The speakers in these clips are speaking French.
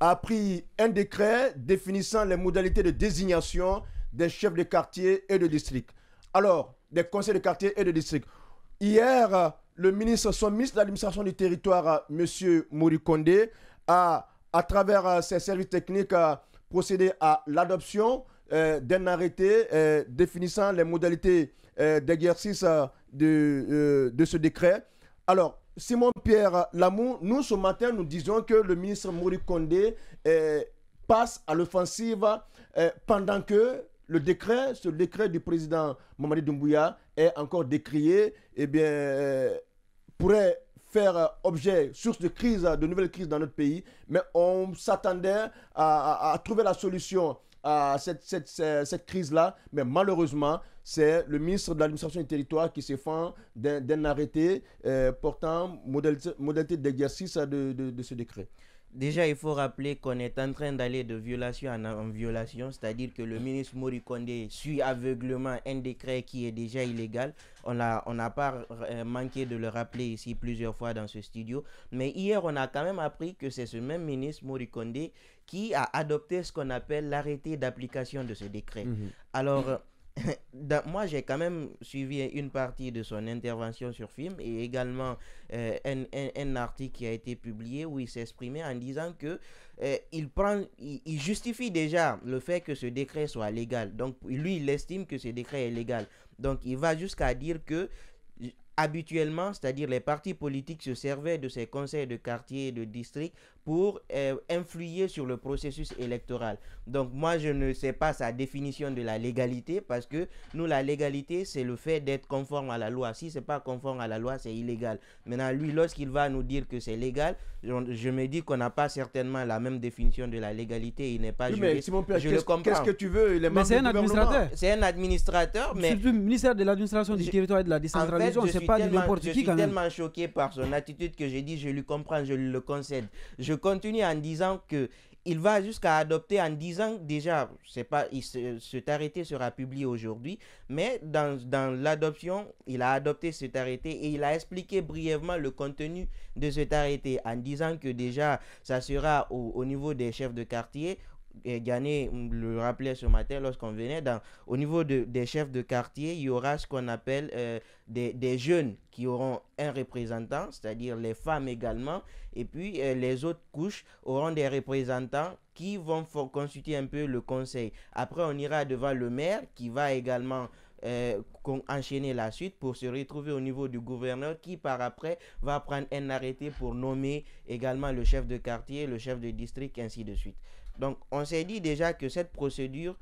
a pris un décret définissant les modalités de désignation des chefs de quartier et de district. Alors, des conseils de quartier et de district. Hier, le ministre, son ministre de l'administration du territoire, M. Morikonde, a, à travers euh, ses services techniques, euh, procédé à l'adoption euh, d'un arrêté définissant les modalités d'exercice de, de, ce décret. Alors, Simon-Pierre Lamou, nous ce matin, nous disons que le ministre Mori Condé euh, passe à l'offensive euh, pendant que le décret, ce décret du président Mamadi Doumbouya est encore décrié, eh bien, euh, pourrait faire objet, source de crise, de nouvelles crises dans notre pays, mais on s'attendait à, trouver la solution à cette crise-là, mais malheureusement, c'est le ministre de l'administration du territoire qui se fend d'un arrêté euh, portant modalité, d'exercice de, ce décret. Déjà, il faut rappeler qu'on est en train d'aller de violation en, violation, c'est-à-dire que le ministre Morikonde suit aveuglément un décret qui est déjà illégal. On n'a pas euh, manqué de le rappeler ici plusieurs fois dans ce studio. Mais hier, on a quand même appris que c'est ce même ministre Morikonde qui a adopté ce qu'on appelle l'arrêté d'application de ce décret. Mmh. Alors. moi, j'ai quand même suivi une partie de son intervention sur film et également euh, un, article qui a été publié où il s'exprimait en disant que euh, il prend, il, justifie déjà le fait que ce décret soit légal. Donc lui, il estime que ce décret est légal. Donc il va jusqu'à dire que Habituellement, c'est-à-dire les partis politiques se servaient de ces conseils de quartier et de district pour euh, influer sur le processus électoral. Donc moi, je ne sais pas sa définition de la légalité parce que nous, la légalité, c'est le fait d'être conforme à la loi. Si c'est pas conforme à la loi, c'est illégal. Maintenant, lui, lorsqu'il va nous dire que c'est légal, je, me dis qu'on n'a pas certainement la même définition de la légalité. Il n'est pas juste. je le comprends. Qu'est-ce que tu veux C'est un administrateur. C'est un administrateur, mais... le ministère de l'administration du territoire et de la décentralisation. Je suis tellement choqué par son attitude que j'ai dit, je lui comprends, je lui le concède. Je continue en disant que il va jusqu'à adopter en disant déjà, c'est pas, il cet arrêté sera publié aujourd'hui, mais dans, l'adoption, il a adopté cet arrêté et il a expliqué brièvement le contenu de cet arrêté en disant que déjà, ça sera au niveau des chefs de quartier, Gagné le rappelait ce matin lorsqu'on venait, dans, au niveau des chefs de quartier, il y aura ce qu'on appelle euh, des, jeunes qui auront un représentant, c'est-à-dire les femmes également, et puis euh, les autres couches auront des représentants qui vont consulter un peu le conseil. Après, on ira devant le maire qui va également euh, enchaîner la suite pour se retrouver au niveau du gouverneur qui par après va prendre un arrêté pour nommer également le chef de quartier, le chef de district, ainsi de suite. Donc, on s'est dit déjà que cette procédure,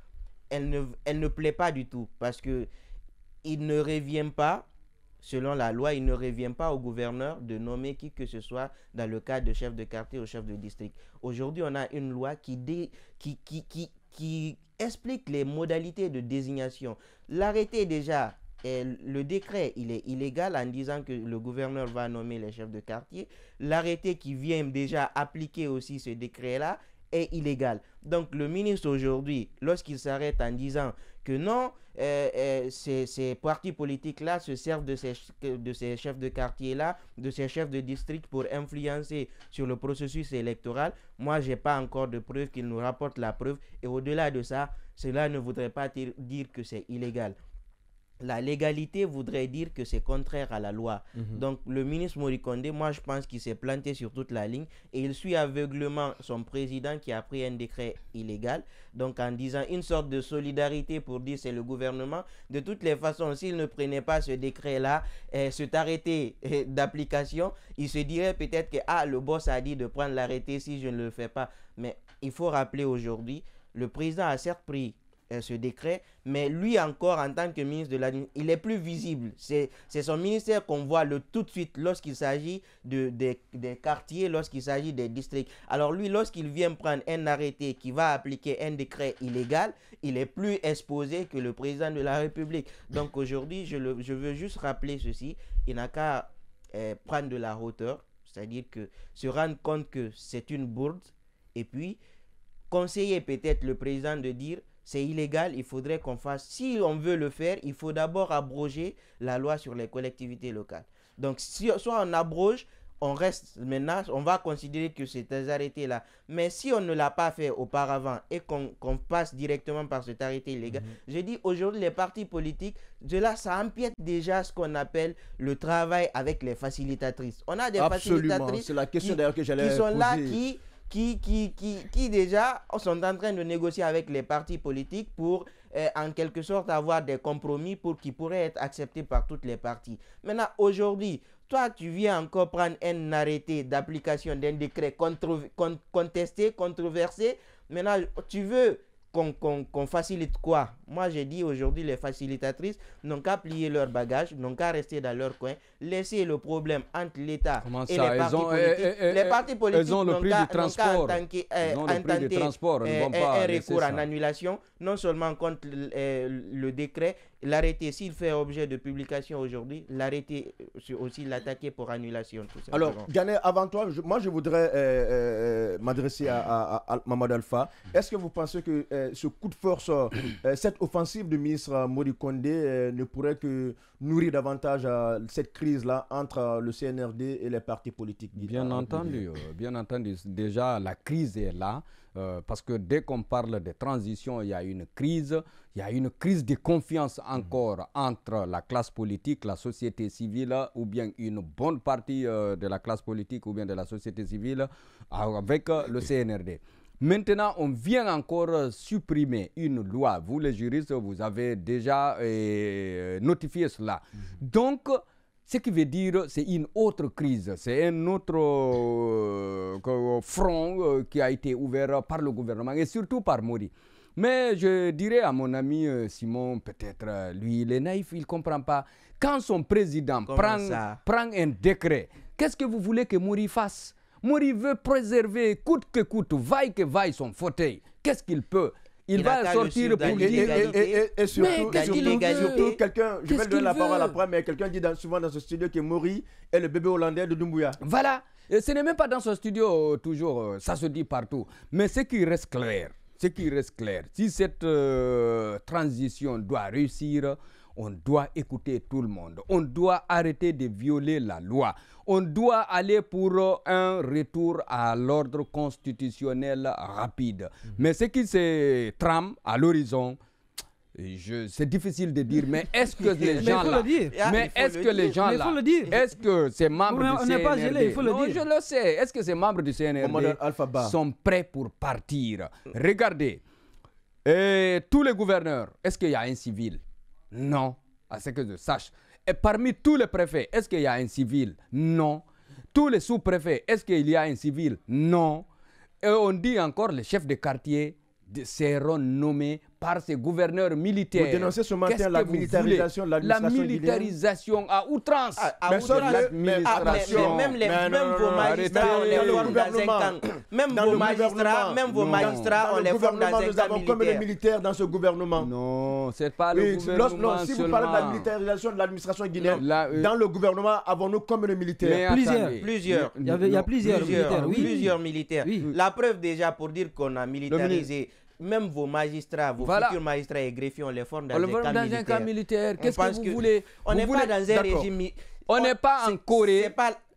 elle ne, elle ne plaît pas du tout parce que il ne revient pas, selon la loi, il ne revient pas au gouverneur de nommer qui que ce soit dans le cadre de chef de quartier ou chef de district. Aujourd'hui, on a une loi qui, qui, explique les modalités de désignation. L'arrêté déjà le décret, il est illégal en disant que le gouverneur va nommer les chefs de quartier. L'arrêté qui vient déjà appliquer aussi ce décret-là est illégal. Donc le ministre aujourd'hui, lorsqu'il s'arrête en disant que non, euh, euh, ces, partis politiques-là se servent de ces, de chefs de quartier-là, de ces chefs de district pour influencer sur le processus électoral, moi, je n'ai pas encore de preuve qu'il nous rapporte la preuve. Et au-delà de ça, cela ne voudrait pas dire que c'est illégal la légalité voudrait dire que c'est contraire à la loi. Mhm. Donc le ministre Morikonde, moi je pense qu'il s'est planté sur toute la ligne et il suit aveuglément son président qui a pris un décret illégal. Donc en disant une sorte de solidarité pour dire c'est le gouvernement. De toutes les façons, s'il ne prenait pas ce décret-là, eh, cet arrêté eh, d'application, il se dirait peut-être que ah, le boss a dit de prendre l'arrêté si je ne le fais pas. Mais il faut rappeler aujourd'hui, le président a certes pris euh, ce décret, mais lui encore, en tant que ministre de l'administration, il est plus visible. C'est son ministère qu'on voit le, tout de suite lorsqu'il s'agit de, des quartiers, lorsqu'il s'agit des districts. Alors lui, lorsqu'il vient prendre un arrêté qui va appliquer un décret illégal, il est plus exposé que le président de la République. Donc aujourd'hui, je, je veux juste rappeler ceci, il n'a qu'à euh, prendre de la hauteur, c'est-à-dire que se rendre compte que c'est une bourde, et puis conseiller peut-être le président de dire, c'est illégal, il faudrait qu'on fasse. Si on veut le faire, il faut d'abord abroger la loi sur les collectivités locales. Donc, si, soit on abroge, on reste maintenant, on va considérer que un arrêté-là. Mais si on ne l'a pas fait auparavant et qu'on passe directement par cet arrêté illégal, mhm. je dis aujourd'hui les partis politiques, de là, ça empiète déjà ce qu'on appelle le travail avec les facilitatrices. On a des facilitatrices la question qui, sont là qui qui, qui, qui, qui déjà sont en train de négocier avec les partis politiques pour euh, en quelque sorte avoir des compromis pour, qui pourraient être acceptés par toutes les parties. Maintenant, aujourd'hui, toi, tu viens encore prendre un arrêté d'application d'un décret contesté, controversé. Maintenant, tu veux qu'on facilite quoi Moi, j'ai dit aujourd'hui, les facilitatrices n'ont qu'à plier leur bagage, n'ont qu'à rester dans leur coin, laisser le problème entre l'État et les partis politiques. Eh, les partis eh, ont le prix du transport. un eh, eh, recours en annulation, non seulement contre le décret, l'arrêté, s'il fait objet de publication aujourd'hui, l'arrêté, euh, aussi l'attaquer pour annulation. Tout Alors, Ghané, avant toi, moi je voudrais euh, euh, m'adresser à, à, Mamad Alpha. Est-ce que vous pensez que ce coup de force, cette offensive du ministre Mori Condé ne pourrait que nourrir davantage cette crise-là entre le CNRD et les partis politiques Bien entendu, bien entendu. Déjà, la crise est là. parce que dès qu'on parle de transition, il y a une crise il y a une crise de confiance mhm. encore entre la classe politique, la société civile, ou bien une bonne partie euh, de la classe politique, ou bien de la société civile, avec euh, le CNRD. Maintenant, on vient encore euh, supprimer une loi. Vous, les juristes, vous avez déjà notifié cela. Mhm. Donc, ce qui veut dire, c'est une autre crise, c'est un autre front qui a été ouvert par le gouvernement et surtout par Mori. Mais je dirais à mon ami euh, Simon, peut-être, euh, lui, il est naïf, il ne comprend pas. Quand son président prend, prend, un décret, qu'est-ce que vous voulez que Mouri fasse Mouri veut préserver coûte que coûte, vaille que vaille son fauteuil. Qu'est-ce qu'il peut il, va sortir pour dire. Et, et, et, surtout, surtout quelqu'un, je vais donner la parole après, mais quelqu'un dit souvent dans ce studio que Mori est le bébé hollandais de Dumbuya. Voilà. Et ce n'est même pas dans ce studio, euh, toujours, ça se dit partout. Mais ce qui reste clair, ce qui reste clair, si cette euh, transition doit réussir, on doit écouter tout le monde. On doit arrêter de violer la loi. On doit aller pour un retour à l'ordre constitutionnel rapide. Mhm. Mais ce qui se trame à l'horizon, c'est difficile de dire, mais est-ce que les gens là, mais est-ce que les gens là, est-ce que ces membres du CNRD, je le sais, est-ce que ces membres du CNRD sont prêts pour partir Regardez, et tous les gouverneurs, est-ce qu'il y a un civil Non, à ce que je sache. Et parmi tous les préfets, est-ce qu'il y a un civil Non. Tous les sous-préfets, est-ce qu'il y a un civil Non. Et on dit encore les chefs de quartier seront nommés par ses gouverneurs militaires. Vous dénoncez ce matin la militarisation, la militarisation à outrance. Ah, ah, à mais outrance. Ah, mais, même, les, vos magistrats, on les forme Même vos magistrats, même vos magistrats, on les forme Nous avons comme les militaires dans ce gouvernement. Non, c'est pas le gouvernement si vous parlez de la militarisation de l'administration guinéenne, euh, dans le gouvernement, avons-nous comme les militaires Plusieurs. Plusieurs. Il y, a plusieurs militaires. Plusieurs militaires. La preuve déjà pour dire qu'on a militarisé même vos magistrats, vos futurs magistrats et greffiers, on les forme dans, on dans un camp militaire. Qu'est-ce que vous voulez On n'est pas dans un régime. On n'est pas en Corée.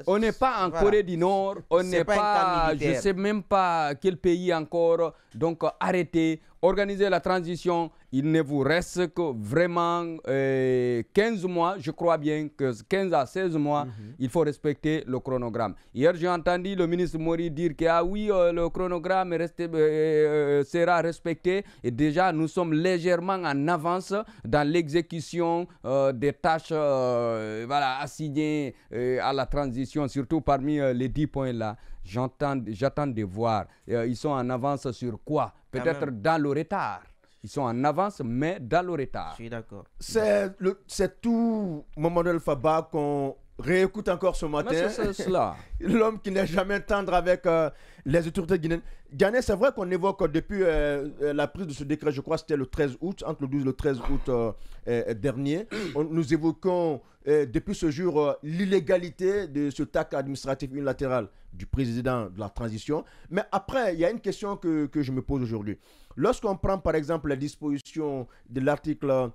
On n'est pas en Corée du Nord, on n'est pas, je ne sais même pas quel pays encore. Donc euh, arrêtez, organisez la transition. Il ne vous reste que vraiment 15 euh, mois, je crois bien que 15 à 16 mois, mhm. il faut respecter le chronogramme. Hier, j'ai entendu le ministre Mori dire que ah oui, euh, le chronogramme resté, sera respecté. Et déjà, nous sommes légèrement en avance dans l'exécution des tâches assignées à la transition surtout parmi euh, les dix points-là, j'attends de voir. Euh, ils sont en avance sur quoi Peut-être dans le retard. Ils sont en avance, mais dans le retard. Je suis d'accord. C'est tout, Mamadou Faba, qu'on réécoute encore ce matin l'homme qui n'est jamais tendre avec euh, les autorités guinéennes. Ghané, c'est vrai qu'on évoque euh, depuis euh, la prise de ce décret, je crois que c'était le 13 août, entre le 12 et le 13 août dernier, nous évoquons depuis ce jour l'illégalité de ce tac administratif unilatéral du président de la transition. Mais après, il y a une question que, que je me pose aujourd'hui. Lorsqu'on prend par exemple la disposition de l'article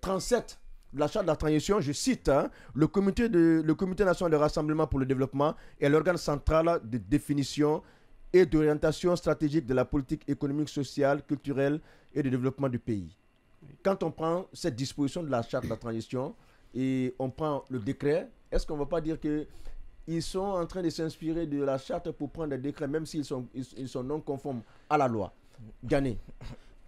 37 la charte de la transition, je cite, hein, le, comité de, le Comité national de rassemblement pour le développement est l'organe central de définition et d'orientation stratégique de la politique économique, sociale, culturelle et de développement du pays. Quand on prend cette disposition de la charte de la transition et on prend le décret, est-ce qu'on ne va pas dire que ils sont en train de s'inspirer de la charte pour prendre des décrets, même s'ils sont, ils, sont non conformes à la loi Gagné.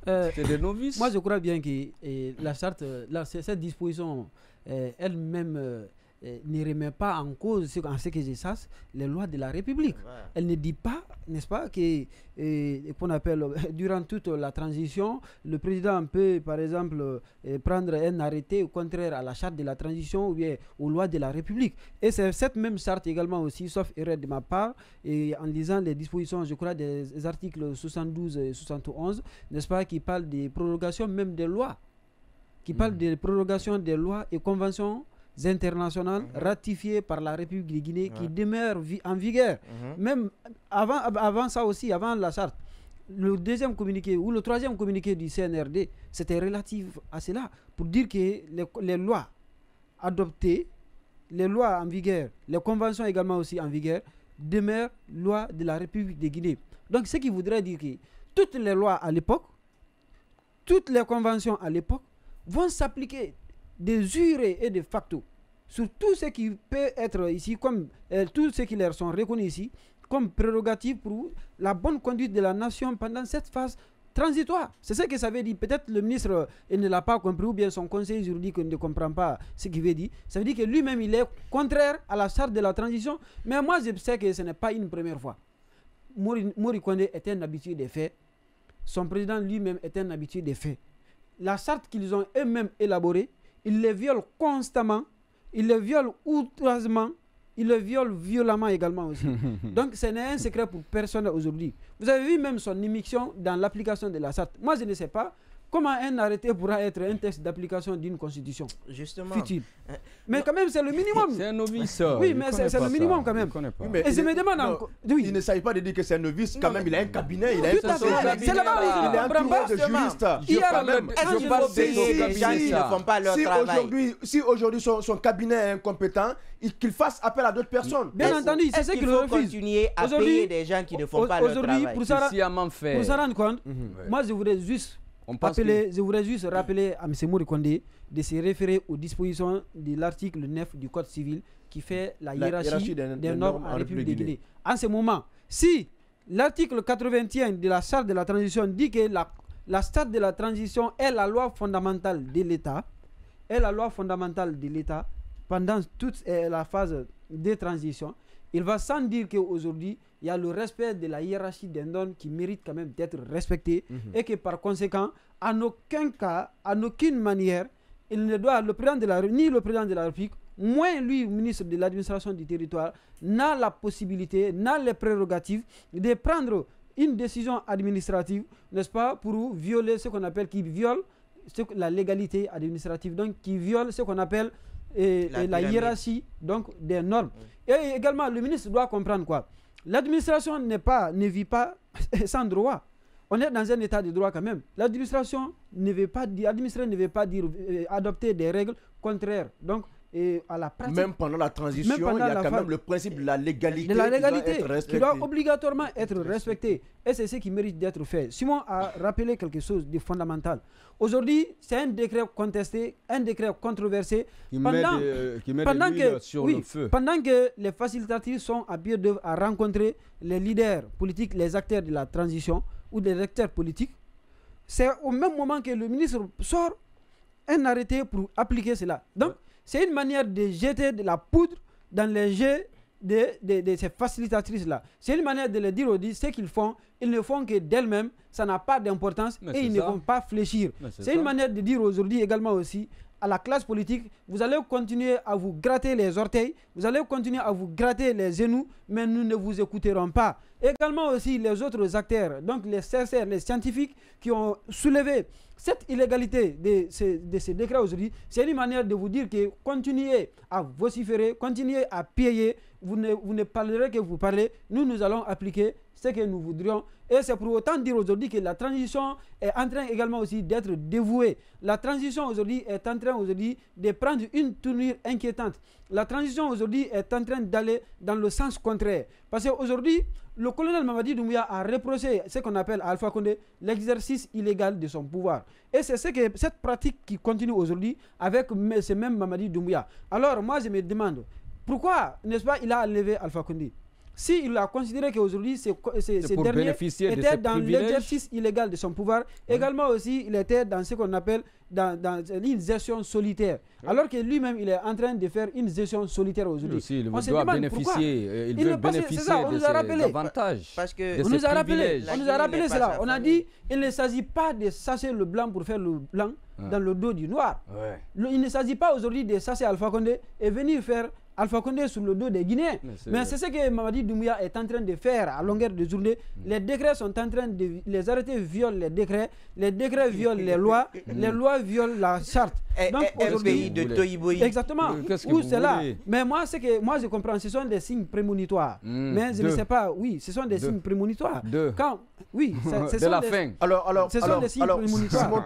Euh, des novices. Moi, je crois bien que euh, la charte, euh, cette disposition, elle-même euh, ne remet pas en cause, en ce que je sache, les lois de la République. Elle ne dit pas, n'est-ce pas, que pour euh, appelle durant toute la transition, le président peut, par exemple, euh, prendre un arrêté au contraire à la charte de la transition ou bien aux lois de la République. Et c'est cette même charte également aussi, sauf erreur de ma part, et en lisant les dispositions, je crois, des articles 72 et 71, n'est-ce pas, qui parlent des prorogations même des lois, qui mm. parlent des prorogations des lois et conventions internationales mhm. ratifiées par la République de Guinée qui demeurent en vigueur. Mhm. Même avant, avant ça aussi, avant la charte, le deuxième communiqué ou le troisième communiqué du CNRD, c'était relatif à cela, pour dire que les, lois adoptées, les lois en vigueur, les conventions également aussi en vigueur, demeurent lois de la République de Guinée. Donc ce qui voudrait dire que toutes les lois à l'époque, toutes les conventions à l'époque vont s'appliquer de jurés et de facto sur tout ce qui peut être ici, comme euh, tout ce qui leur sont reconnus ici, comme prérogative pour la bonne conduite de la nation pendant cette phase transitoire. C'est ce que ça veut dire. Peut-être le ministre euh, il ne l'a pas compris ou bien son conseil juridique ne comprend pas ce qu'il veut dire. Ça veut dire que lui-même, il est contraire à la charte de la transition. Mais moi, je sais que ce n'est pas une première fois. Mori Kondé est un habitué des faits. Son président lui-même est un habitué des faits. La charte qu'ils ont eux-mêmes élaborée, il les viole constamment, il les viole outrageusement, il les viole violemment également aussi. Donc ce n'est un secret pour personne aujourd'hui. Vous avez vu même son immixtion dans l'application de la SAT. Moi je ne sais pas, Comment un arrêté pourra être un texte d'application d'une constitution Justement. Futile. Mais quand même, c'est le minimum. C'est un novice. Oui, mais c'est le minimum quand même. Et je me demande. encore... Il n'essaye pas de dire que c'est un novice quand même. Il a un cabinet. il a un C'est là-bas où je un comprends pas. Il a un de Je parle gens qui ne font pas leur travail. Si aujourd'hui son cabinet est incompétent, qu'il fasse appel à d'autres personnes. Bien entendu, c'est ce qu'il faut continuer à payer des gens qui ne font pas leur travail. Aujourd'hui, pour ça rendre compte, moi je voudrais juste je voudrais juste rappeler à M. Mouricondé de se référer aux dispositions de l'article 9 du Code civil qui fait la, hiérarchie, des, normes en République de Guinée. En ce moment, si l'article 81 de la Charte de la Transition dit que la, la Charte de la Transition est la loi fondamentale de l'État, est la loi fondamentale de l'État pendant toute euh, la phase de transition, il va sans dire qu'aujourd'hui, il y a le respect de la hiérarchie d'un homme qui mérite quand même d'être respecté mhm. et que par conséquent, en aucun cas, en aucune manière, il ne doit, le président de la, ni le président de la République, moins lui, ministre de l'administration du territoire, n'a la possibilité, n'a les prérogatives de prendre une décision administrative, n'est-ce pas, pour violer ce qu'on appelle, qui viole la légalité administrative, donc qui viole ce qu'on appelle et la, hiérarchie donc, des normes. Et également, le ministre doit comprendre quoi L'administration pas, ne vit pas sans droit. On est dans un état de droit quand même. L'administration ne veut pas dire, ne veut pas dire euh, adopter des règles contraires. Donc, et à la Même pendant la transition, il y a quand même le principe de la légalité, de légalité qui, doit obligatoirement être respecté. Et c'est ce qui mérite d'être fait. Simon a rappelé quelque chose de fondamental. Aujourd'hui, c'est un décret contesté, un décret controversé. Qui pendant, euh, que, sur le feu. Pendant que les facilitateurs sont à pied à rencontrer les leaders politiques, les acteurs de la transition ou des acteurs politiques, c'est au même moment que le ministre sort un arrêté pour appliquer cela. Donc, c'est une manière de jeter de la poudre dans les jeux de, ces facilitatrices-là. C'est une manière de le dire aujourd'hui, ce qu'ils font, ils ne font que d'elles-mêmes, ça n'a pas d'importance et ils ne vont pas fléchir. C'est une manière de dire aujourd'hui également aussi à la classe politique, vous allez continuer à vous gratter les orteils, vous allez continuer à vous gratter les genoux, mais nous ne vous écouterons pas. Également aussi les autres acteurs, donc les CSR, les scientifiques qui ont soulevé cette illégalité de ces de décret aujourd'hui, c'est une manière de vous dire que continuez à vociférer, continuez à piéger, vous ne, vous ne parlerez que vous parlez, nous, nous allons appliquer ce que nous voudrions. Et c'est pour autant dire aujourd'hui que la transition est en train également aussi d'être dévouée. La transition aujourd'hui est en train aujourd'hui de prendre une tournure inquiétante. La transition aujourd'hui est en train d'aller dans le sens contraire. Parce qu'aujourd'hui, le colonel Mamadi Doumbouya a reproché ce qu'on appelle à Alpha Condé l'exercice illégal de son pouvoir. Et c'est ce que, cette pratique qui continue aujourd'hui avec ce même Mamadi Doumbouya. Alors moi je me demande, pourquoi, n'est-ce pas, il a enlevé Alpha Condé S'il a considéré qu'aujourd'hui, ces, ces, derniers étaient dans l'exercice illégal de son pouvoir, également aussi, il était dans ce qu'on appelle dans, dans, une gestion solitaire. Alors que lui-même, il est en train de faire une gestion solitaire aujourd'hui. Il, on doit bénéficier, euh, il, veut bénéficier de nous a avantages. Parce que on, nous a rappelé, on a cela. On a dit, il ne s'agit pas de sasser le blanc pour faire le blanc dans le dos du noir. il ne s'agit pas aujourd'hui de sasser Alpha Condé et venir faire Alpha Condé sur le dos des Guinéens. Mais c'est ce que Mamadi Doumbouya est en train de faire à longueur de journée. Mm. Les décrets sont en train de... Les arrêtés violent les décrets, les décrets violent les lois, mm. les lois violent la charte. Et, eh, Donc, eh, pays de Toïboï. Exactement. où c'est là Mais moi, c'est que moi, je comprends, ce sont des signes prémonitoires. Mm. mais je ne sais pas, oui, ce sont des signes prémonitoires. Deux. Quand, oui, c'est de la fin. Alors, alors, ce alors, sont des signes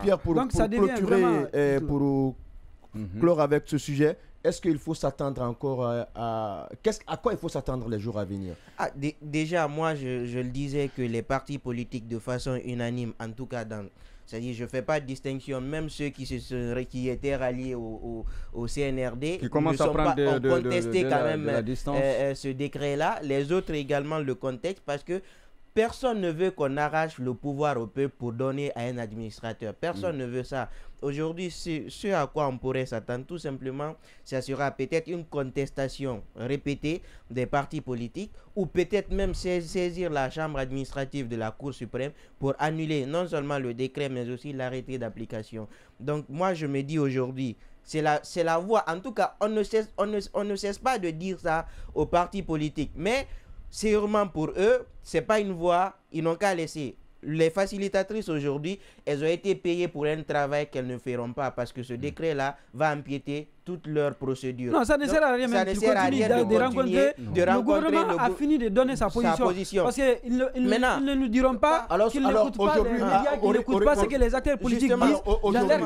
Pierre, pour, Donc, ça pour euh, Mhm. clore avec ce sujet. Est-ce qu'il faut s'attendre encore à, à... à quoi il faut s'attendre les jours à venir ah, Déjà, moi, je, le disais que les partis politiques, de façon unanime, en tout cas dans... C'est-à-dire, je ne fais pas distinction, même ceux qui, seraient, qui étaient ralliés au, CNRD, qui ont contesté quand même ce décret-là. Les autres également le contestent parce que Personne ne veut qu'on arrache le pouvoir au peuple pour donner à un administrateur. Personne mm. ne veut ça. Aujourd'hui, ce à quoi on pourrait s'attendre, tout simplement, ça sera peut-être une contestation répétée des partis politiques ou peut-être même saisir la chambre administrative de la Cour suprême pour annuler non seulement le décret, mais aussi l'arrêté d'application. Donc moi, je me dis aujourd'hui, c'est la, la voie. En tout cas, on ne, cesse, on, ne, on ne cesse pas de dire ça aux partis politiques. Mais sûrement pour eux, c'est pas une voie, ils n'ont qu'à laisser les facilitatrices aujourd'hui, elles ont été payées pour un travail qu'elles ne feront pas parce que ce mm. décret-là va empiéter toutes leurs procédures. Non, ça ne sert à rien. ça ne sert de, rencontrer, Le gouvernement le a fini de donner sa position. Parce qu'ils ne, nous diront pas qu'ils n'écoutent pas les médias, qu'ils ah, n'écoutent pas ce que les acteurs politiques disent. Aujourd'hui, au, dans la de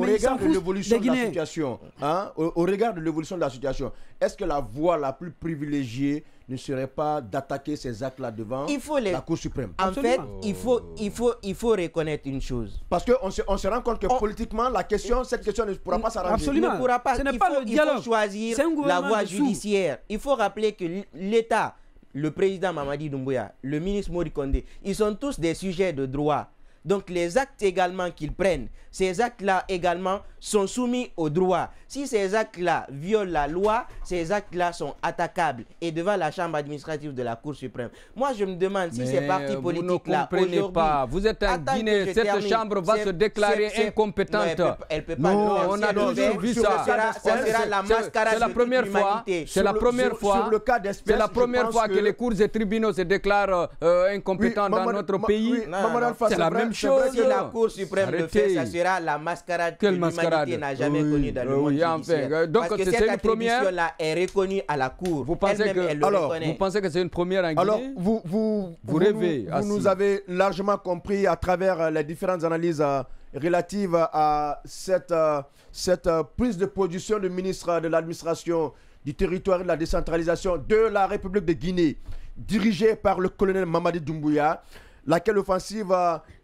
l'évolution de la situation, hein, au regard de l'évolution de la situation, est-ce que la voie la plus privilégiée ne serait pas d'attaquer ces actes-là devant il faut les... la Cour suprême. En fait, il, faut, il, faut, il faut reconnaître une chose. Parce qu'on se, on se rend compte que politiquement, la question, cette question ne pourra pas s'arranger. Absolument. Ne pourra pas. Ce n'est pas faut, le il choisir la voie judiciaire. Il faut rappeler que l'État, le président Mamadi Doumbouya, le ministre Mori ils sont tous des sujets de droit. Donc les actes également qu'ils prennent, ces actes-là également sont soumis au droit. Si ces actes-là violent la loi, ces actes-là sont attaquables et devant la chambre administrative de la Cour suprême. Moi, je me demande si ces partis politiques-là aujourd'hui... pas, vous êtes un Guinée, cette chambre va se déclarer incompétente. Non, elle peut, on a toujours vu ça. la C'est la première fois. C'est la première fois. C'est la première fois que les cours et tribunaux se déclarent euh, incompétents dans notre pays. C'est la même même Si la Cour suprême Arrêtez. le fait, ça sera la mascarade Quelle que l'humanité n'a jamais connue dans le monde judiciaire. Donc, Parce que cette une première... là est reconnue à la Cour. Vous pensez que alors vous pensez que c'est une première en Guinée Alors vous vous vous, rêvez. nous avez largement compris à travers euh, les différentes analyses euh, relatives à cette euh, cette prise de position du ministre de l'administration du territoire et de la décentralisation de la République de Guinée, dirigée par le colonel Mamadi Doumbouya laquelle offensive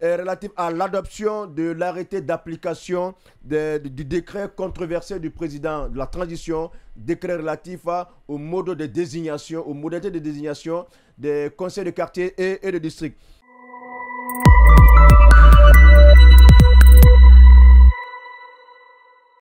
est relative à l'adoption de l'arrêté d'application du décret controversé du président de la transition, décret relatif au mode de désignation, aux modalités de désignation des conseils de quartier et de district.